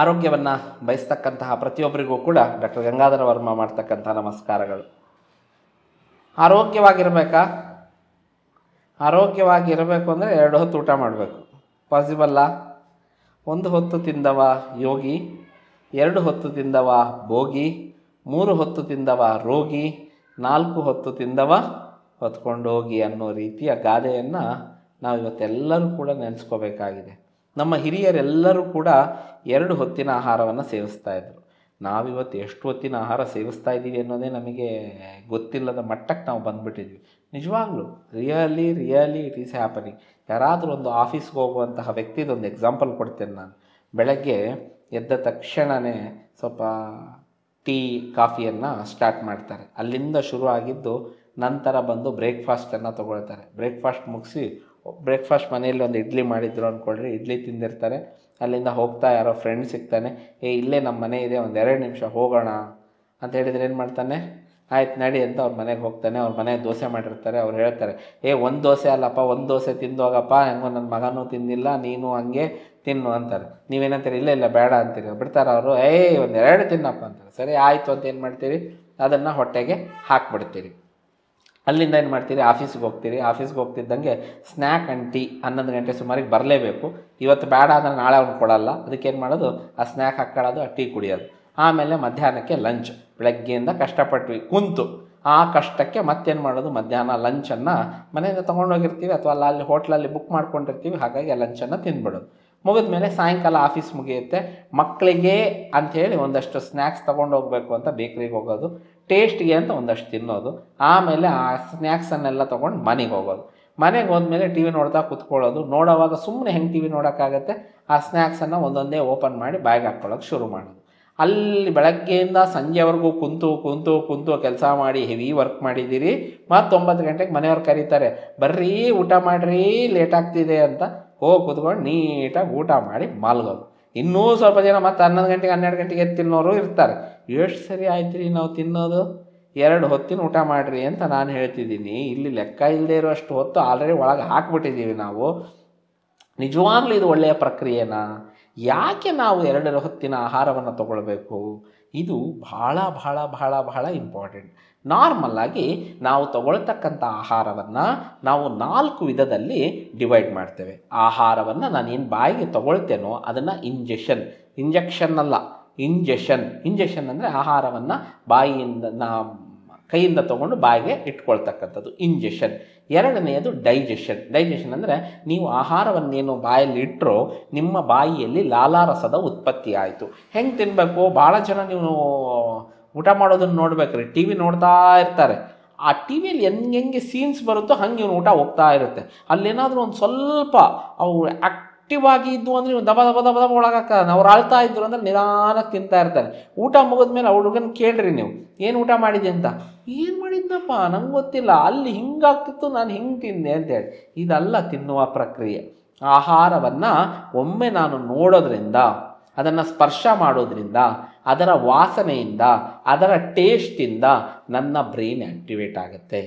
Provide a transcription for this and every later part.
ಆರೋಗ್ಯವನ್ನು ಬಯಸ್ತಕ್ಕಂತಹ ಪ್ರತಿಯೊಬ್ಬರಿಗೂ ಕೂಡ ಡಾಕ್ಟರ್ ಗಂಗಾಧರ ವರ್ಮ ಮಾಡ್ತಕ್ಕಂಥ ನಮಸ್ಕಾರಗಳು ಆರೋಗ್ಯವಾಗಿರಬೇಕಾ ಆರೋಗ್ಯವಾಗಿರಬೇಕು ಅಂದರೆ ಎರಡು ಹೊತ್ತು ಊಟ ಮಾಡಬೇಕು ಪಾಸಿಬಲ್ಲ ಒಂದು ಹೊತ್ತು ತಿಂದವ ಯೋಗಿ ಎರಡು ಹೊತ್ತು ತಿಂದವ ಭೋಗಿ ಮೂರು ಹೊತ್ತು ತಿಂದವ ರೋಗಿ ನಾಲ್ಕು ಹೊತ್ತು ತಿಂದವ ಹೋಗಿ ಅನ್ನೋ ರೀತಿಯ ಗಾದೆಯನ್ನು ಇವತ್ತೆಲ್ಲರೂ ಕೂಡ ನೆನೆಸ್ಕೋಬೇಕಾಗಿದೆ ನಮ್ಮ ಹಿರಿಯರೆಲ್ಲರೂ ಕೂಡ ಎರಡು ಹೊತ್ತಿನ ಆಹಾರವನ್ನು ಸೇವಿಸ್ತಾ ಇದ್ದರು ನಾವಿವತ್ತು ಎಷ್ಟು ಹೊತ್ತಿನ ಆಹಾರ ಸೇವಿಸ್ತಾ ಇದ್ದೀವಿ ಅನ್ನೋದೇ ನಮಗೆ ಗೊತ್ತಿಲ್ಲದ ಮಟ್ಟಕ್ಕೆ ನಾವು ಬಂದುಬಿಟ್ಟಿದ್ವಿ ನಿಜವಾಗ್ಲೂ really really it is happening ಯಾರಾದರೂ ಒಂದು ಆಫೀಸ್ಗೆ ಹೋಗುವಂತಹ ವ್ಯಕ್ತಿದೊಂದು ಎಕ್ಸಾಂಪಲ್ ಕೊಡ್ತೇನೆ ನಾನು ಬೆಳಗ್ಗೆ ಎದ್ದ ತಕ್ಷಣವೇ ಸ್ವಲ್ಪ ಟೀ ಕಾಫಿಯನ್ನು ಸ್ಟಾರ್ಟ್ ಮಾಡ್ತಾರೆ ಅಲ್ಲಿಂದ ಶುರು ಆಗಿದ್ದು ನಂತರ ಬಂದು ಬ್ರೇಕ್ಫಾಸ್ಟನ್ನು ತೊಗೊಳ್ತಾರೆ ಬ್ರೇಕ್ಫಾಸ್ಟ್ ಮುಗಿಸಿ ಬ್ರೇಕ್ಫಾಸ್ಟ್ ಮನೆಯಲ್ಲಿ ಒಂದು ಇಡ್ಲಿ ಮಾಡಿದ್ರು ಅಂದ್ಕೊಳ್ರಿ ಇಡ್ಲಿ ತಿಂದಿರ್ತಾರೆ ಅಲ್ಲಿಂದ ಹೋಗ್ತಾ ಯಾರೋ ಫ್ರೆಂಡ್ ಸಿಗ್ತಾನೆ ಏ ಇಲ್ಲೇ ನಮ್ಮ ಮನೆ ಇದೆ ಒಂದು ಎರಡು ನಿಮಿಷ ಹೋಗೋಣ ಅಂತ ಹೇಳಿದ್ರೆ ಏನು ಮಾಡ್ತಾನೆ ಆಯ್ತು ನಡಿ ಅಂತ ಅವ್ರ ಮನೆಗೆ ಹೋಗ್ತಾನೆ ಅವ್ರ ಮನೆಗೆ ದೋಸೆ ಮಾಡಿರ್ತಾರೆ ಅವ್ರು ಹೇಳ್ತಾರೆ ಏ ಒಂದು ದೋಸೆ ಅಲ್ಲಪ್ಪ ಒಂದು ದೋಸೆ ತಿಂದೋಗಪ್ಪ ಹೆಂಗೋ ನನ್ನ ಮಗನೂ ತಿಂದಿಲ್ಲ ನೀನು ಹಂಗೆ ತಿನ್ನು ಅಂತಾರೆ ನೀವೇನಂತೀರಿ ಇಲ್ಲ ಇಲ್ಲ ಬೇಡ ಅಂತೀರಿ ಬಿಡ್ತಾರೆ ಅವರು ಏಯ್ ಒಂದು ಎರಡು ತಿನ್ನಪ್ಪ ಅಂತಾರೆ ಸರಿ ಆಯಿತು ಅಂತ ಏನು ಮಾಡ್ತೀರಿ ಅದನ್ನು ಹೊಟ್ಟೆಗೆ ಹಾಕ್ಬಿಡ್ತೀರಿ ಅಲ್ಲಿಂದ ಏನು ಮಾಡ್ತೀರಿ ಆಫೀಸ್ಗೆ ಹೋಗ್ತೀರಿ ಆಫೀಸ್ಗೆ ಹೋಗ್ತಿದ್ದಂಗೆ ಸ್ನ್ಯಾಕ್ ಆ್ಯಂಡ್ ಟೀ ಹನ್ನೊಂದು ಗಂಟೆ ಸುಮಾರಿಗೆ ಬರಲೇಬೇಕು ಇವತ್ತು ಬೇಡ ಅಂದರೆ ನಾಳೆ ಅವ್ನು ಕೊಡಲ್ಲ ಏನು ಮಾಡೋದು ಆ ಸ್ನ್ಯಾಕ್ ಹಾಕ್ಕೊಳ್ಳೋದು ಆ ಟೀ ಕುಡಿಯೋದು ಆಮೇಲೆ ಮಧ್ಯಾಹ್ನಕ್ಕೆ ಲಂಚ್ ಬೆಳಗ್ಗೆಯಿಂದ ಕಷ್ಟಪಟ್ವಿ ಕುಂತು ಆ ಕಷ್ಟಕ್ಕೆ ಮತ್ತೇನು ಮಾಡೋದು ಮಧ್ಯಾಹ್ನ ಲಂಚನ್ನು ಮನೆಯಿಂದ ತೊಗೊಂಡೋಗಿರ್ತೀವಿ ಅಥವಾ ಅಲ್ಲಿ ಹೋಟ್ಲಲ್ಲಿ ಬುಕ್ ಮಾಡ್ಕೊಂಡಿರ್ತೀವಿ ಹಾಗಾಗಿ ಆ ಲಂಚನ್ನು ತಿಂದ್ಬಿಡೋದು ಮುಗಿದ ಮೇಲೆ ಸಾಯಂಕಾಲ ಆಫೀಸ್ ಮುಗಿಯುತ್ತೆ ಮಕ್ಕಳಿಗೆ ಅಂಥೇಳಿ ಒಂದಷ್ಟು ಸ್ನ್ಯಾಕ್ಸ್ ಹೋಗಬೇಕು ಅಂತ ಬೇಕ್ರಿಗೆ ಹೋಗೋದು ಟೇಸ್ಟ್ಗೆ ಅಂತ ಒಂದಷ್ಟು ತಿನ್ನೋದು ಆಮೇಲೆ ಆ ಸ್ನ್ಯಾಕ್ಸನ್ನೆಲ್ಲ ತೊಗೊಂಡು ಮನೆಗೆ ಹೋಗೋದು ಮನೆಗೆ ಹೋದ್ಮೇಲೆ ಟಿ ವಿ ನೋಡ್ತಾ ಕುತ್ಕೊಳ್ಳೋದು ನೋಡೋವಾಗ ಸುಮ್ಮನೆ ಹೆಂಗೆ ಟಿ ವಿ ನೋಡೋಕ್ಕಾಗತ್ತೆ ಆ ಸ್ನ್ಯಾಕ್ಸನ್ನು ಒಂದೊಂದೇ ಓಪನ್ ಮಾಡಿ ಬ್ಯಾಗ್ ಹಾಕ್ಕೊಳ್ಳೋಕೆ ಶುರು ಮಾಡೋದು ಅಲ್ಲಿ ಬೆಳಗ್ಗೆಯಿಂದ ಸಂಜೆವರೆಗೂ ಕುಂತು ಕುಂತು ಕುಂತು ಕೆಲಸ ಮಾಡಿ ಹೆವಿ ವರ್ಕ್ ಮಾಡಿದ್ದೀರಿ ಮತ್ತೊಂಬತ್ತು ಗಂಟೆಗೆ ಮನೆಯವ್ರು ಕರೀತಾರೆ ಬರ್ರಿ ಊಟ ಮಾಡ್ರಿ ಲೇಟ್ ಆಗ್ತಿದೆ ಅಂತ ಹೋಗಿ ಕುತ್ಕೊಂಡು ನೀಟಾಗಿ ಊಟ ಮಾಡಿ ಮಲ್ಗೋದು ಇನ್ನೂ ಸ್ವಲ್ಪ ಜನ ಮತ್ತೆ ಹನ್ನೊಂದು ಗಂಟೆಗೆ ಹನ್ನೆರಡು ಗಂಟೆಗೆ ಎದ್ದು ತಿನ್ನೋರು ಇರ್ತಾರೆ ಎಷ್ಟು ಸರಿ ಆಯ್ತು ರೀ ನಾವು ತಿನ್ನೋದು ಎರಡು ಹೊತ್ತಿನ ಊಟ ಮಾಡಿರಿ ಅಂತ ನಾನು ಹೇಳ್ತಿದ್ದೀನಿ ಇಲ್ಲಿ ಲೆಕ್ಕ ಇಲ್ಲದೆ ಇರೋಷ್ಟು ಹೊತ್ತು ಆಲ್ರೆಡಿ ಒಳಗೆ ಹಾಕ್ಬಿಟ್ಟಿದ್ದೀವಿ ನಾವು ನಿಜವಾಗ್ಲೂ ಇದು ಒಳ್ಳೆಯ ಪ್ರಕ್ರಿಯೆನಾ ಯಾಕೆ ನಾವು ಎರಡು ಹೊತ್ತಿನ ಆಹಾರವನ್ನು ತಗೊಳ್ಬೇಕು ಇದು ಬಹಳ ಬಹಳ ಬಹಳ ಬಹಳ ಇಂಪಾರ್ಟೆಂಟ್ ನಾರ್ಮಲ್ ಆಗಿ ನಾವು ತಗೊಳ್ತಕ್ಕಂಥ ಆಹಾರವನ್ನು ನಾವು ನಾಲ್ಕು ವಿಧದಲ್ಲಿ ಡಿವೈಡ್ ಮಾಡ್ತೇವೆ ಆಹಾರವನ್ನು ನಾನೇನು ಬಾಯಿಗೆ ತಗೊಳ್ತೇನೋ ಅದನ್ನು ಇಂಜೆಷನ್ ಇಂಜೆಕ್ಷನ್ ಅಲ್ಲ ಇಂಜೆಷನ್ ಇಂಜೆಷನ್ ಅಂದರೆ ಆಹಾರವನ್ನು ಬಾಯಿಯಿಂದ ನಾ ಕೈಯಿಂದ ತಗೊಂಡು ಬಾಯಿಗೆ ಇಟ್ಕೊಳ್ತಕ್ಕಂಥದ್ದು ಇಂಜೆಷನ್ ಎರಡನೆಯದು ಡೈಜೆಷನ್ ಡೈಜೆಷನ್ ಅಂದರೆ ನೀವು ಆಹಾರವನ್ನೇನು ಬಾಯಲ್ಲಿ ಇಟ್ಟರೂ ನಿಮ್ಮ ಬಾಯಿಯಲ್ಲಿ ಲಾಲಾರಸದ ಉತ್ಪತ್ತಿ ಆಯಿತು ಹೆಂಗೆ ತಿನ್ನಬೇಕು ಭಾಳ ಜನ ನೀವು ಊಟ ಮಾಡೋದನ್ನು ನೋಡ್ಬೇಕ್ರಿ ಟಿ ವಿ ನೋಡ್ತಾ ಇರ್ತಾರೆ ಆ ಟಿ ವಿಯಲ್ಲಿ ಹೆಂಗೆ ಹೆಂಗೆ ಸೀನ್ಸ್ ಬರುತ್ತೋ ಹಂಗೆ ಇವನು ಊಟ ಹೋಗ್ತಾ ಇರುತ್ತೆ ಅಲ್ಲೇನಾದರೂ ಒಂದು ಸ್ವಲ್ಪ ಅವು ಆ್ಯಕ್ಟ್ ಆಕ್ಟಿವ್ ಆಗಿ ಇದ್ದು ಅಂದರೆ ದಬ ದಬ ದಬ ದಬ ಒಳಗಾಕ ಅವ್ರು ಆಳ್ತಾ ಇದ್ರು ಅಂದರೆ ನಿಧಾನಕ್ಕೆ ತಿಂತಾ ಇರ್ತಾರೆ ಊಟ ಮುಗಿದ್ಮೇಲೆ ಆ ಹುಡುಗನ ಕೇಳ್ರಿ ನೀವು ಏನು ಊಟ ಮಾಡಿದೆ ಅಂತ ಏನು ಮಾಡಿದ್ನಪ್ಪ ನಂಗೆ ಗೊತ್ತಿಲ್ಲ ಅಲ್ಲಿ ಹಿಂಗಾಗ್ತಿತ್ತು ನಾನು ಹಿಂಗೆ ತಿಂದೆ ಅಂತೇಳಿ ಇದಲ್ಲ ತಿನ್ನುವ ಪ್ರಕ್ರಿಯೆ ಆಹಾರವನ್ನು ಒಮ್ಮೆ ನಾನು ನೋಡೋದ್ರಿಂದ ಅದನ್ನು ಸ್ಪರ್ಶ ಮಾಡೋದ್ರಿಂದ ಅದರ ವಾಸನೆಯಿಂದ ಅದರ ಟೇಸ್ಟಿಂದ ನನ್ನ ಬ್ರೈನ್ ಆ್ಯಕ್ಟಿವೇಟ್ ಆಗುತ್ತೆ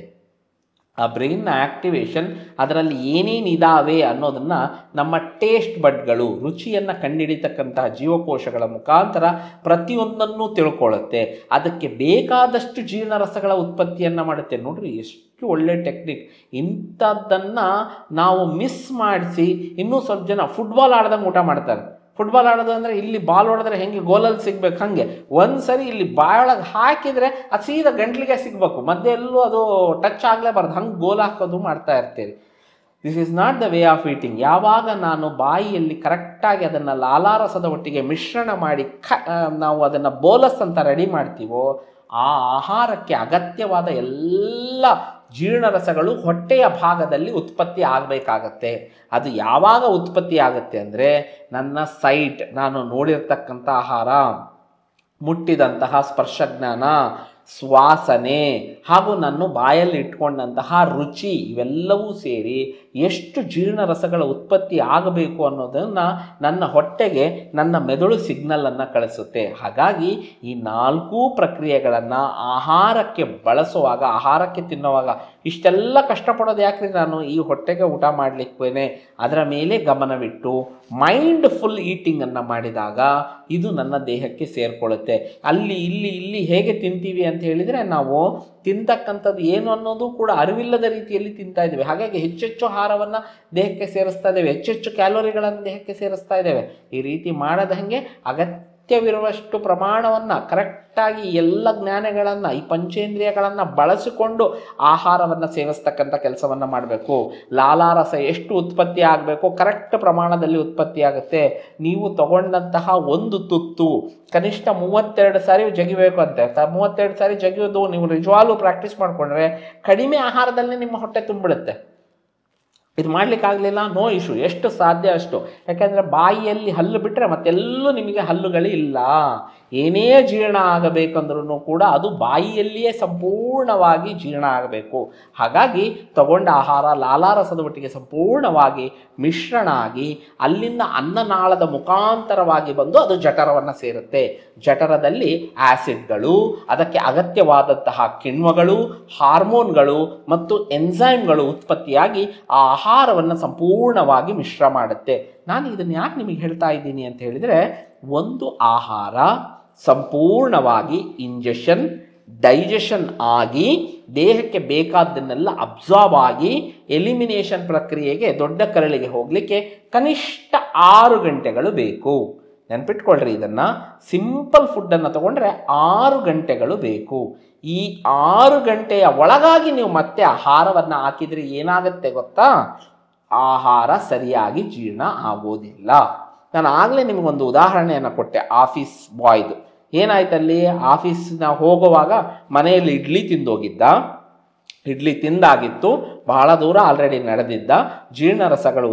ಆ ಬ್ರೈನ್ನ ಆ್ಯಕ್ಟಿವೇಶನ್ ಅದರಲ್ಲಿ ಏನೇನು ಇದಾವೆ ಅನ್ನೋದನ್ನು ನಮ್ಮ ಟೇಸ್ಟ್ ಬಡ್ಗಳು ರುಚಿಯನ್ನು ಕಂಡುಹಿಡಿತಕ್ಕಂತಹ ಜೀವಕೋಶಗಳ ಮುಖಾಂತರ ಪ್ರತಿಯೊಂದನ್ನು ತಿಳ್ಕೊಳ್ಳುತ್ತೆ ಅದಕ್ಕೆ ಬೇಕಾದಷ್ಟು ಜೀರ್ಣರಸಗಳ ಉತ್ಪತ್ತಿಯನ್ನು ಮಾಡುತ್ತೆ ನೋಡ್ರಿ ಎಷ್ಟು ಒಳ್ಳೆ ಟೆಕ್ನಿಕ್ ಇಂಥದ್ದನ್ನು ನಾವು ಮಿಸ್ ಮಾಡಿಸಿ ಇನ್ನೂ ಸ್ವಲ್ಪ ಜನ ಫುಟ್ಬಾಲ್ ಆಡ್ದಂಗೆ ಊಟ ಮಾಡ್ತಾರೆ ಫುಟ್ಬಾಲ್ ಆಡೋದು ಅಂದರೆ ಇಲ್ಲಿ ಬಾಲ್ ಹೊಡೆದ್ರೆ ಹೆಂಗೆ ಗೋಲಲ್ಲಿ ಸಿಗ್ಬೇಕು ಹಾಗೆ ಒಂದು ಸರಿ ಇಲ್ಲಿ ಬಾಳಗೆ ಹಾಕಿದರೆ ಅದು ಸೀದಾ ಗಂಟ್ಲಿಗೆ ಸಿಗಬೇಕು ಮಧ್ಯೆ ಎಲ್ಲೂ ಅದು ಟಚ್ ಆಗಲೇಬಾರ್ದು ಹಂಗೆ ಗೋಲ್ ಹಾಕೋದು ಮಾಡ್ತಾ ಇರ್ತೀರಿ this is not the way of eating ಯಾವಾಗ ನಾನು ಬಾಯಿಯಲ್ಲಿ ಕರೆಕ್ಟಾಗಿ ಅದನ್ನು ಲಾಲಾರಸದ ಒಟ್ಟಿಗೆ ಮಿಶ್ರಣ ಮಾಡಿ ಕ ನಾವು ಅದನ್ನು ಬೋಲಸ್ ಅಂತ ರೆಡಿ ಮಾಡ್ತೀವೋ ಆ ಆಹಾರಕ್ಕೆ ಅಗತ್ಯವಾದ ಎಲ್ಲ ಜೀರ್ಣರಸಗಳು ಹೊಟ್ಟೆಯ ಭಾಗದಲ್ಲಿ ಉತ್ಪತ್ತಿ ಆಗಬೇಕಾಗತ್ತೆ ಅದು ಯಾವಾಗ ಉತ್ಪತ್ತಿ ಆಗುತ್ತೆ ಅಂದರೆ ನನ್ನ ಸೈಟ್ ನಾನು ನೋಡಿರ್ತಕ್ಕಂಥ ಆಹಾರ ಮುಟ್ಟಿದಂತಹ ಸ್ಪರ್ಶಜ್ಞಾನ ಸ್ವಾಸನೆ ಹಾಗೂ ನನ್ನ ಬಾಯಲ್ಲಿ ಇಟ್ಕೊಂಡಂತಹ ರುಚಿ ಇವೆಲ್ಲವೂ ಸೇರಿ ಎಷ್ಟು ಜೀರ್ಣರಸಗಳ ಉತ್ಪತ್ತಿ ಆಗಬೇಕು ಅನ್ನೋದನ್ನು ನನ್ನ ಹೊಟ್ಟೆಗೆ ನನ್ನ ಮೆದುಳು ಸಿಗ್ನಲನ್ನು ಕಳಿಸುತ್ತೆ ಹಾಗಾಗಿ ಈ ನಾಲ್ಕೂ ಪ್ರಕ್ರಿಯೆಗಳನ್ನು ಆಹಾರಕ್ಕೆ ಬಳಸುವಾಗ ಆಹಾರಕ್ಕೆ ತಿನ್ನುವಾಗ ಇಷ್ಟೆಲ್ಲ ಕಷ್ಟಪಡೋದು ಯಾಕ್ರಿ ನಾನು ಈ ಹೊಟ್ಟೆಗೆ ಊಟ ಮಾಡಲಿಕ್ಕೇನೆ ಅದರ ಮೇಲೆ ಗಮನವಿಟ್ಟು ಮೈಂಡ್ ಫುಲ್ ಈಟಿಂಗನ್ನು ಮಾಡಿದಾಗ ಇದು ನನ್ನ ದೇಹಕ್ಕೆ ಸೇರಿಕೊಳ್ಳುತ್ತೆ ಅಲ್ಲಿ ಇಲ್ಲಿ ಇಲ್ಲಿ ಹೇಗೆ ತಿಂತೀವಿ ಅಂತ ಹೇಳಿದರೆ ನಾವು ತಿಂತಕ್ಕಂಥದ್ದು ಏನು ಅನ್ನೋದು ಕೂಡ ಅರಿವಿಲ್ಲದ ರೀತಿಯಲ್ಲಿ ತಿಂತಾ ಇದ್ದೇವೆ ಹಾಗಾಗಿ ಹೆಚ್ಚೆಚ್ಚು ಆಹಾರವನ್ನು ದೇಹಕ್ಕೆ ಸೇರಿಸ್ತಾ ಇದ್ದೇವೆ ಹೆಚ್ಚೆಚ್ಚು ಕ್ಯಾಲೋರಿಗಳನ್ನು ದೇಹಕ್ಕೆ ಸೇರಿಸ್ತಾ ಇದ್ದೇವೆ ಈ ರೀತಿ ಮಾಡದ ಹಾಗೆ ಅಗತ್ಯ ಅಗತ್ಯವಿರುವಷ್ಟು ಪ್ರಮಾಣವನ್ನು ಕರೆಕ್ಟಾಗಿ ಎಲ್ಲ ಜ್ಞಾನಗಳನ್ನು ಈ ಪಂಚೇಂದ್ರಿಯಗಳನ್ನು ಬಳಸಿಕೊಂಡು ಆಹಾರವನ್ನು ಸೇವಿಸ್ತಕ್ಕಂಥ ಕೆಲಸವನ್ನು ಮಾಡಬೇಕು ಲಾಲಾರಸ ಎಷ್ಟು ಉತ್ಪತ್ತಿ ಆಗಬೇಕು ಕರೆಕ್ಟ್ ಪ್ರಮಾಣದಲ್ಲಿ ಉತ್ಪತ್ತಿ ಆಗುತ್ತೆ ನೀವು ತಗೊಂಡಂತಹ ಒಂದು ತುತ್ತು ಕನಿಷ್ಠ ಮೂವತ್ತೆರಡು ಸಾರಿ ಜಗಿಬೇಕು ಅಂತ ಮೂವತ್ತೆರಡು ಸಾರಿ ಜಗಿಯೋದು ನೀವು ನಿಜವಾಗ್ಲೂ ಪ್ರಾಕ್ಟೀಸ್ ಮಾಡಿಕೊಂಡ್ರೆ ಕಡಿಮೆ ಆಹಾರದಲ್ಲಿ ನಿಮ್ಮ ಹೊಟ್ಟೆ ತುಂಬಿಡುತ್ತೆ ಇದು ಮಾಡಲಿಕ್ಕಾಗಲಿಲ್ಲ ನೋ ಇಶ್ಯೂ ಎಷ್ಟು ಸಾಧ್ಯ ಅಷ್ಟು ಯಾಕೆಂದರೆ ಬಾಯಿಯಲ್ಲಿ ಹಲ್ಲು ಬಿಟ್ಟರೆ ಮತ್ತೆಲ್ಲೂ ನಿಮಗೆ ಹಲ್ಲುಗಳಿಲ್ಲ ಏನೇ ಜೀರ್ಣ ಆಗಬೇಕಂದ್ರೂ ಕೂಡ ಅದು ಬಾಯಿಯಲ್ಲಿಯೇ ಸಂಪೂರ್ಣವಾಗಿ ಜೀರ್ಣ ಆಗಬೇಕು ಹಾಗಾಗಿ ತಗೊಂಡ ಆಹಾರ ಲಾಲಾರಸದ ಒಟ್ಟಿಗೆ ಸಂಪೂರ್ಣವಾಗಿ ಮಿಶ್ರಣ ಆಗಿ ಅಲ್ಲಿಂದ ಅನ್ನನಾಳದ ಮುಖಾಂತರವಾಗಿ ಬಂದು ಅದು ಜಠರವನ್ನು ಸೇರುತ್ತೆ ಜಠರದಲ್ಲಿ ಆ್ಯಸಿಡ್ಗಳು ಅದಕ್ಕೆ ಅಗತ್ಯವಾದಂತಹ ಕಿಣ್ವಗಳು ಹಾರ್ಮೋನ್ಗಳು ಮತ್ತು ಎನ್ಸೈಮ್ಗಳು ಉತ್ಪತ್ತಿಯಾಗಿ ಆ ಆಹಾರವನ್ನು ಸಂಪೂರ್ಣವಾಗಿ ಮಿಶ್ರ ಮಾಡುತ್ತೆ ನಾನು ಇದನ್ನು ಯಾಕೆ ನಿಮಗೆ ಹೇಳ್ತಾ ಇದ್ದೀನಿ ಅಂತ ಹೇಳಿದರೆ ಒಂದು ಆಹಾರ ಸಂಪೂರ್ಣವಾಗಿ ಇಂಜೆಷನ್ ಡೈಜೆಷನ್ ಆಗಿ ದೇಹಕ್ಕೆ ಬೇಕಾದ್ದನ್ನೆಲ್ಲ ಅಬ್ಸಾರ್ಬ್ ಆಗಿ ಎಲಿಮಿನೇಷನ್ ಪ್ರಕ್ರಿಯೆಗೆ ದೊಡ್ಡ ಕರಳಿಗೆ ಹೋಗಲಿಕ್ಕೆ ಕನಿಷ್ಠ ಆರು ಗಂಟೆಗಳು ಬೇಕು ನೆನ್ಪಿಟ್ಕೊಳ್ರಿ ಇದನ್ನ ಸಿಂಪಲ್ ಫುಡ್ಡನ್ನು ತಗೊಂಡ್ರೆ ಆರು ಗಂಟೆಗಳು ಬೇಕು ಈ ಆರು ಗಂಟೆಯ ಒಳಗಾಗಿ ನೀವು ಮತ್ತೆ ಆಹಾರವನ್ನು ಹಾಕಿದ್ರೆ ಏನಾಗುತ್ತೆ ಗೊತ್ತಾ ಆಹಾರ ಸರಿಯಾಗಿ ಜೀರ್ಣ ಆಗೋದಿಲ್ಲ ನಾನು ಆಗ್ಲೇ ನಿಮಗೊಂದು ಉದಾಹರಣೆಯನ್ನು ಕೊಟ್ಟೆ ಆಫೀಸ್ ಬಾಯ್ದು ಏನಾಯ್ತಲ್ಲಿ ಆಫೀಸ್ನ ಹೋಗುವಾಗ ಮನೆಯಲ್ಲಿ ಇಡ್ಲಿ ತಿಂದೋಗಿದ್ದ ಇಡ್ಲಿ ತಿಂದಾಗಿತ್ತು ಬಹಳ ದೂರ ಆಲ್ರೆಡಿ ನಡೆದಿದ್ದ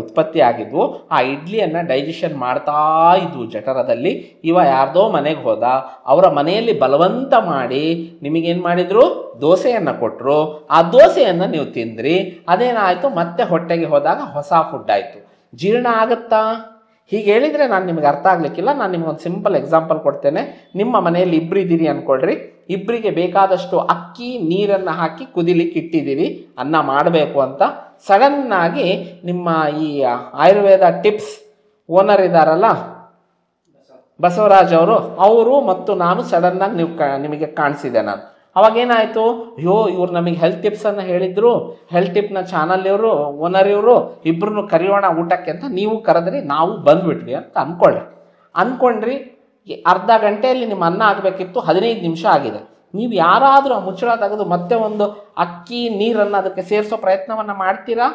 ಉತ್ಪತ್ತಿ ಆಗಿದ್ವು ಆ ಇಡ್ಲಿಯನ್ನು ಡೈಜೆಷನ್ ಮಾಡ್ತಾ ಇದ್ವು ಜಠರದಲ್ಲಿ ಇವ ಯಾರ್ದೋ ಮನೆಗೆ ಹೋದ ಅವರ ಮನೆಯಲ್ಲಿ ಬಲವಂತ ಮಾಡಿ ನಿಮಗೇನು ಮಾಡಿದ್ರು ದೋಸೆಯನ್ನು ಕೊಟ್ಟರು ಆ ದೋಸೆಯನ್ನು ನೀವು ತಿಂದ್ರಿ ಅದೇನಾಯಿತು ಮತ್ತೆ ಹೊಟ್ಟೆಗೆ ಹೋದಾಗ ಹೊಸ ಫುಡ್ ಆಯಿತು ಜೀರ್ಣ ಆಗುತ್ತಾ ಹೀಗೆ ಹೇಳಿದರೆ ನಾನು ನಿಮಗೆ ಅರ್ಥ ಆಗಲಿಕ್ಕಿಲ್ಲ ನಾನು ನಿಮಗೊಂದು ಸಿಂಪಲ್ ಎಕ್ಸಾಂಪಲ್ ಕೊಡ್ತೇನೆ ನಿಮ್ಮ ಮನೆಯಲ್ಲಿ ಇಬ್ಬರಿದ್ದೀರಿ ಅಂದ್ಕೊಳ್ರಿ ಇಬ್ಬರಿಗೆ ಬೇಕಾದಷ್ಟು ಅಕ್ಕಿ ನೀರನ್ನು ಹಾಕಿ ಕುದಿಲಿಕ್ಕೆ ಇಟ್ಟಿದ್ದೀರಿ ಅನ್ನ ಮಾಡಬೇಕು ಅಂತ ಸಡನ್ನಾಗಿ ನಿಮ್ಮ ಈ ಆಯುರ್ವೇದ ಟಿಪ್ಸ್ ಓನರ್ ಇದ್ದಾರಲ್ಲ ಬಸವರಾಜ್ ಅವರು ಅವರು ಮತ್ತು ನಾನು ಸಡನ್ನಾಗಿ ನೀವು ನಿಮಗೆ ಕಾಣಿಸಿದೆ ನಾನು ಅವಾಗೇನಾಯಿತು ಅಯ್ಯೋ ಇವ್ರು ನಮಗೆ ಹೆಲ್ತ್ ಟಿಪ್ಸನ್ನು ಹೇಳಿದ್ರು ಹೆಲ್ತ್ ಟಿಪ್ನ ಚಾನಲ್ ಇವರು ಓನರ್ ಇವರು ಇಬ್ಬರನ್ನು ಕರೆಯೋಣ ಊಟಕ್ಕೆ ಅಂತ ನೀವು ಕರೆದ್ರಿ ನಾವು ಬಂದ್ಬಿಟ್ವಿ ಅಂತ ಅಂದ್ಕೊಳ್ಳಿ ಅಂದ್ಕೊಂಡ್ರಿ ಅರ್ಧ ಗಂಟೆಯಲ್ಲಿ ನಿಮ್ಮ ಅನ್ನ ಆಗಬೇಕಿತ್ತು ಹದಿನೈದು ನಿಮಿಷ ಆಗಿದೆ ನೀವು ಯಾರಾದರೂ ಮುಚ್ಚಳ ತೆಗೆದು ಮತ್ತೆ ಒಂದು ಅಕ್ಕಿ ನೀರನ್ನು ಅದಕ್ಕೆ ಸೇರಿಸೋ ಪ್ರಯತ್ನವನ್ನು ಮಾಡ್ತೀರಾ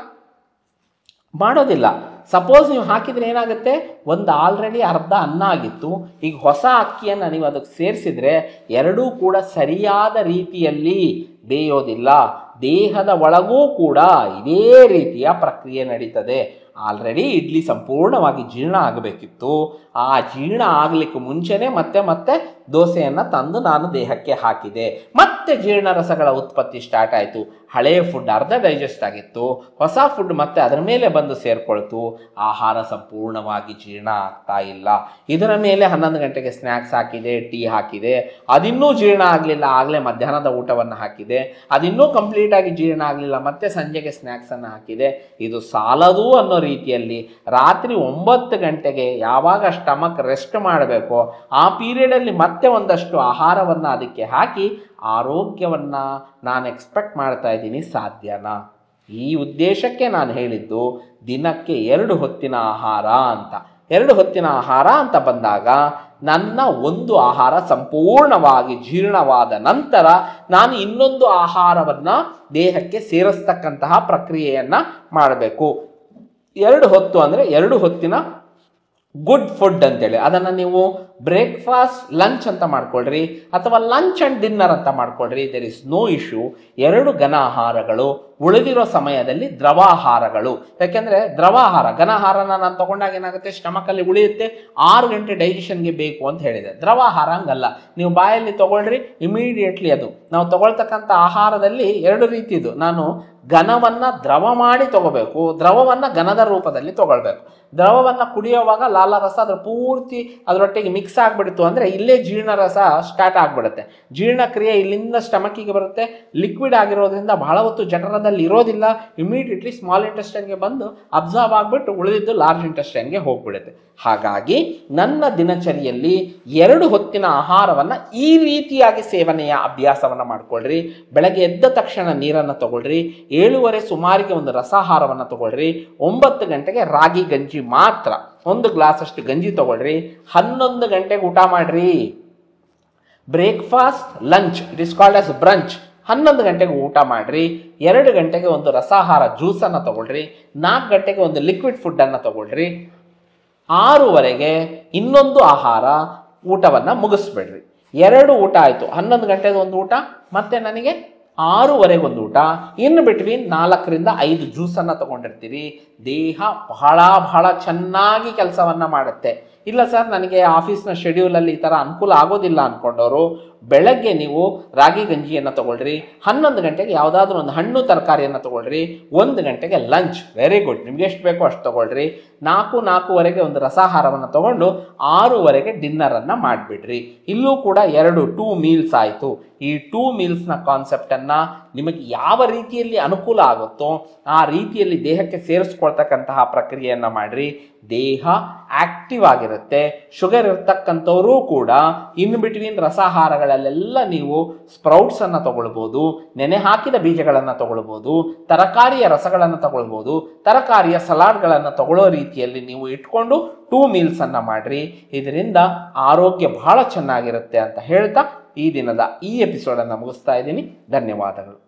ಮಾಡೋದಿಲ್ಲ ಸಪೋಸ್ ನೀವು ಹಾಕಿದರೆ ಏನಾಗುತ್ತೆ ಒಂದು ಆಲ್ರೆಡಿ ಅರ್ಧ ಅನ್ನ ಆಗಿತ್ತು ಈಗ ಹೊಸ ಅಕ್ಕಿಯನ್ನು ನೀವು ಅದಕ್ಕೆ ಸೇರಿಸಿದರೆ ಎರಡೂ ಕೂಡ ಸರಿಯಾದ ರೀತಿಯಲ್ಲಿ ಬೇಯೋದಿಲ್ಲ ದೇಹದ ಒಳಗೂ ಕೂಡ ಇದೇ ರೀತಿಯ ಪ್ರಕ್ರಿಯೆ ನಡೀತದೆ ಆಲ್ರೆಡಿ ಇಡ್ಲಿ ಸಂಪೂರ್ಣವಾಗಿ ಜೀರ್ಣ ಆಗಬೇಕಿತ್ತು ಆ ಜೀರ್ಣ ಆಗಲಿಕ್ಕೆ ಮುಂಚೆನೆ ಮತ್ತೆ ಮತ್ತೆ ದೋಸೆಯನ್ನು ತಂದು ನಾನು ದೇಹಕ್ಕೆ ಹಾಕಿದೆ ಮತ್ತೆ ಜೀರ್ಣ ರಸಗಳ ಉತ್ಪತ್ತಿ ಸ್ಟಾರ್ಟ್ ಆಯಿತು ಹಳೆಯ ಫುಡ್ ಅರ್ಧ ಡೈಜೆಸ್ಟ್ ಆಗಿತ್ತು ಹೊಸ ಫುಡ್ ಮತ್ತೆ ಅದರ ಮೇಲೆ ಬಂದು ಸೇರ್ಕೊಳ್ತು ಆಹಾರ ಸಂಪೂರ್ಣವಾಗಿ ಜೀರ್ಣ ಆಗ್ತಾ ಇಲ್ಲ ಇದರ ಮೇಲೆ ಹನ್ನೊಂದು ಗಂಟೆಗೆ ಸ್ನ್ಯಾಕ್ಸ್ ಹಾಕಿದೆ ಟೀ ಹಾಕಿದೆ ಅದಿನ್ನೂ ಜೀರ್ಣ ಆಗಲಿಲ್ಲ ಆಗಲೇ ಮಧ್ಯಾಹ್ನದ ಊಟವನ್ನು ಹಾಕಿದೆ ಅದಿನ್ನೂ ಕಂಪ್ಲೀಟಾಗಿ ಜೀರ್ಣ ಆಗಲಿಲ್ಲ ಮತ್ತೆ ಸಂಜೆಗೆ ಸ್ನ್ಯಾಕ್ಸನ್ನು ಹಾಕಿದೆ ಇದು ಸಾಲದು ಅನ್ನೋ ರೀತಿಯಲ್ಲಿ ರಾತ್ರಿ ಒಂಬತ್ತು ಗಂಟೆಗೆ ಯಾವಾಗ ಸ್ಟಮಕ್ ರೆಸ್ಟ್ ಮಾಡಬೇಕು ಆ ಪೀರಿಯಡಲ್ಲಿ ಮತ್ತೆ ಒಂದಷ್ಟು ಆಹಾರವನ್ನು ಅದಕ್ಕೆ ಹಾಕಿ ಆರೋಗ್ಯವನ್ನು ನಾನು ಎಕ್ಸ್ಪೆಕ್ಟ್ ಮಾಡ್ತಾ ಇದ್ದೀನಿ ಸಾಧ್ಯನಾ ಈ ಉದ್ದೇಶಕ್ಕೆ ನಾನು ಹೇಳಿದ್ದು ದಿನಕ್ಕೆ ಎರಡು ಹೊತ್ತಿನ ಆಹಾರ ಅಂತ ಎರಡು ಹೊತ್ತಿನ ಆಹಾರ ಅಂತ ಬಂದಾಗ ನನ್ನ ಒಂದು ಆಹಾರ ಸಂಪೂರ್ಣವಾಗಿ ಜೀರ್ಣವಾದ ನಂತರ ನಾನು ಇನ್ನೊಂದು ಆಹಾರವನ್ನು ದೇಹಕ್ಕೆ ಸೇರಿಸ್ತಕ್ಕಂತಹ ಪ್ರಕ್ರಿಯೆಯನ್ನು ಮಾಡಬೇಕು ಎರಡು ಹೊತ್ತು ಅಂದರೆ ಎರಡು ಹೊತ್ತಿನ ಗುಡ್ ಫುಡ್ ಅಂತೇಳಿ ಅದನ್ನು ನೀವು ಬ್ರೇಕ್ಫಾಸ್ಟ್ ಲಂಚ್ ಅಂತ ಮಾಡ್ಕೊಳ್ರಿ ಅಥವಾ ಲಂಚ್ ಆ್ಯಂಡ್ ಡಿನ್ನರ್ ಅಂತ ಮಾಡ್ಕೊಳ್ರಿ ದೇರ್ ಇಸ್ ನೋ ಇಶ್ಯೂ ಎರಡು ಘನ ಆಹಾರಗಳು ಉಳಿದಿರೋ ಸಮಯದಲ್ಲಿ ದ್ರವಾಹಾರಗಳು ಯಾಕೆಂದರೆ ದ್ರವಾಹಾರ ಘನಹಾರನ ನಾನು ತಗೊಂಡಾಗ ಏನಾಗುತ್ತೆ ಸ್ಟಮಕಲ್ಲಿ ಉಳಿಯುತ್ತೆ ಆರು ಗಂಟೆ ಡೈಜೆಷನ್ಗೆ ಬೇಕು ಅಂತ ಹೇಳಿದೆ ಆಹಾರ ಹಂಗಲ್ಲ ನೀವು ಬಾಯಲ್ಲಿ ತಗೊಳ್ರಿ ಇಮಿಡಿಯೇಟ್ಲಿ ಅದು ನಾವು ತಗೊಳ್ತಕ್ಕಂಥ ಆಹಾರದಲ್ಲಿ ಎರಡು ರೀತಿದು ನಾನು ಘನವನ್ನು ದ್ರವ ಮಾಡಿ ತಗೋಬೇಕು ದ್ರವವನ್ನು ಘನದ ರೂಪದಲ್ಲಿ ತಗೊಳ್ಬೇಕು ದ್ರವವನ್ನು ಲಾಲ ರಸ ಅದ್ರ ಪೂರ್ತಿ ಅದರೊಟ್ಟಿಗೆ ಮಿಕ್ಸ್ ಆಗಿಬಿಡ್ತು ಅಂದರೆ ಇಲ್ಲೇ ಜೀರ್ಣರಸ ಸ್ಟಾರ್ಟ್ ಆಗಿಬಿಡುತ್ತೆ ಜೀರ್ಣಕ್ರಿಯೆ ಇಲ್ಲಿಂದ ಸ್ಟಮಕಿಗೆ ಬರುತ್ತೆ ಲಿಕ್ವಿಡ್ ಆಗಿರೋದ್ರಿಂದ ಬಹಳ ಹೊತ್ತು ಜಠರದಲ್ಲಿ ಇರೋದಿಲ್ಲ ಇಮಿಡಿಯೇಟ್ಲಿ ಸ್ಮಾಲ್ ಇಂಟೆಸ್ಟೈನ್ಗೆ ಬಂದು ಅಬ್ಸರ್ವ್ ಆಗಿಬಿಟ್ಟು ಉಳಿದಿದ್ದು ಲಾರ್ಜ್ ಇಂಟೆಸ್ಟೈನ್ಗೆ ಹೋಗ್ಬಿಡುತ್ತೆ ಹಾಗಾಗಿ ನನ್ನ ದಿನಚರಿಯಲ್ಲಿ ಎರಡು ಹೊತ್ತಿನ ಆಹಾರವನ್ನು ಈ ರೀತಿಯಾಗಿ ಸೇವನೆಯ ಅಭ್ಯಾಸವನ್ನು ಮಾಡಿಕೊಳ್ಳ್ರಿ ಬೆಳಗ್ಗೆ ಎದ್ದ ತಕ್ಷಣ ನೀರನ್ನು ತಗೊಳ್ರಿ ಏಳುವರೆ ಸುಮಾರಿಗೆ ಒಂದು ರಸಾಹಾರವನ್ನು ತಗೊಳ್ರಿ ಒಂಬತ್ತು ಗಂಟೆಗೆ ರಾಗಿ ಗಂಜಿ ಮಾತ್ರ ಒಂದು ಗ್ಲಾಸ್ ಅಷ್ಟು ಗಂಜಿ ತಗೊಳ್ರಿ ಹನ್ನೊಂದು ಗಂಟೆಗೆ ಊಟ ಮಾಡ್ರಿ breakfast lunch it is called as brunch ಹನ್ನೊಂದು ಗಂಟೆಗೆ ಊಟ ಮಾಡ್ರಿ ಎರಡು ಗಂಟೆಗೆ ಒಂದು ರಸಾಹಾರ ಜ್ಯೂಸನ್ನು ತಗೊಳ್ರಿ ನಾಲ್ಕು ಗಂಟೆಗೆ ಒಂದು ಲಿಕ್ವಿಡ್ ಫುಡ್ಡನ್ನು ತಗೊಳ್ರಿ ಆರೂವರೆಗೆ ಇನ್ನೊಂದು ಆಹಾರ ಊಟವನ್ನು ಮುಗಿಸ್ಬೇಡ್ರಿ ಎರಡು ಊಟ ಆಯಿತು ಹನ್ನೊಂದು ಗಂಟೆಗೆ ಒಂದು ಊಟ ಮತ್ತೆ ನನಗೆ ಆರೂವರೆಗೆ ಒಂದು ಊಟ ಇನ್ನು ಬಿಟ್ವೀನ್ ನಾಲ್ಕರಿಂದ ಐದು ಜ್ಯೂಸನ್ನು ತಗೊಂಡಿರ್ತೀರಿ ದೇಹ ಬಹಳ ಬಹಳ ಚೆನ್ನಾಗಿ ಕೆಲಸವನ್ನು ಮಾಡುತ್ತೆ ಇಲ್ಲ ಸರ್ ನನಗೆ ಆಫೀಸ್ನ ಶೆಡ್ಯೂಲಲ್ಲಿ ಈ ಥರ ಅನುಕೂಲ ಆಗೋದಿಲ್ಲ ಅಂದ್ಕೊಂಡವರು ಬೆಳಗ್ಗೆ ನೀವು ರಾಗಿ ಗಂಜಿಯನ್ನು ತಗೊಳ್ರಿ ಹನ್ನೊಂದು ಗಂಟೆಗೆ ಯಾವುದಾದ್ರೂ ಒಂದು ಹಣ್ಣು ತರಕಾರಿಯನ್ನು ತಗೊಳ್ರಿ ಒಂದು ಗಂಟೆಗೆ ಲಂಚ್ ವೆರಿ ಗುಡ್ ನಿಮ್ಗೆ ಎಷ್ಟು ಬೇಕೋ ಅಷ್ಟು ತಗೊಳ್ರಿ ನಾಲ್ಕು ನಾಲ್ಕೂವರೆಗೆ ಒಂದು ರಸಾಹಾರವನ್ನು ತಗೊಂಡು ಆರೂವರೆಗೆ ಡಿನ್ನರನ್ನು ಮಾಡಿಬಿಡ್ರಿ ಇಲ್ಲೂ ಕೂಡ ಎರಡು ಟೂ ಮೀಲ್ಸ್ ಆಯಿತು ಈ ಟೂ ಮೀಲ್ಸ್ನ ಕಾನ್ಸೆಪ್ಟನ್ನು ನಿಮಗೆ ಯಾವ ರೀತಿಯಲ್ಲಿ ಅನುಕೂಲ ಆಗುತ್ತೋ ಆ ರೀತಿಯಲ್ಲಿ ದೇಹಕ್ಕೆ ಸೇರಿಸ್ಕೊಳ್ತಕ್ಕಂತಹ ಪ್ರಕ್ರಿಯೆಯನ್ನು ಮಾಡಿರಿ ದೇಹ ಆಕ್ಟಿವ್ ಆಗಿರುತ್ತೆ ಶುಗರ್ ಇರ್ತಕ್ಕಂಥವ್ರು ಕೂಡ ಇನ್ ಬಿಟ್ವೀನ್ ರಸಾಹಾರಗಳಲ್ಲೆಲ್ಲ ನೀವು ಸ್ಪ್ರೌಟ್ಸ್ ಅನ್ನು ತಗೊಳ್ಬೋದು ನೆನೆ ಹಾಕಿದ ಬೀಜಗಳನ್ನು ತಗೊಳ್ಬೋದು ತರಕಾರಿಯ ರಸಗಳನ್ನು ತಗೊಳ್ಬೋದು ತರಕಾರಿಯ ಸಲಾಡ್ಗಳನ್ನು ತಗೊಳ್ಳೋ ರೀತಿಯಲ್ಲಿ ನೀವು ಇಟ್ಕೊಂಡು ಟೂ ಮೀಲ್ಸ್ ಅನ್ನ ಮಾಡ್ರಿ ಇದರಿಂದ ಆರೋಗ್ಯ ಬಹಳ ಚೆನ್ನಾಗಿರುತ್ತೆ ಅಂತ ಹೇಳ್ತಾ ಈ ದಿನದ ಈ ಎಪಿಸೋಡನ್ನು ಮುಗಿಸ್ತಾ ಇದ್ದೀನಿ ಧನ್ಯವಾದಗಳು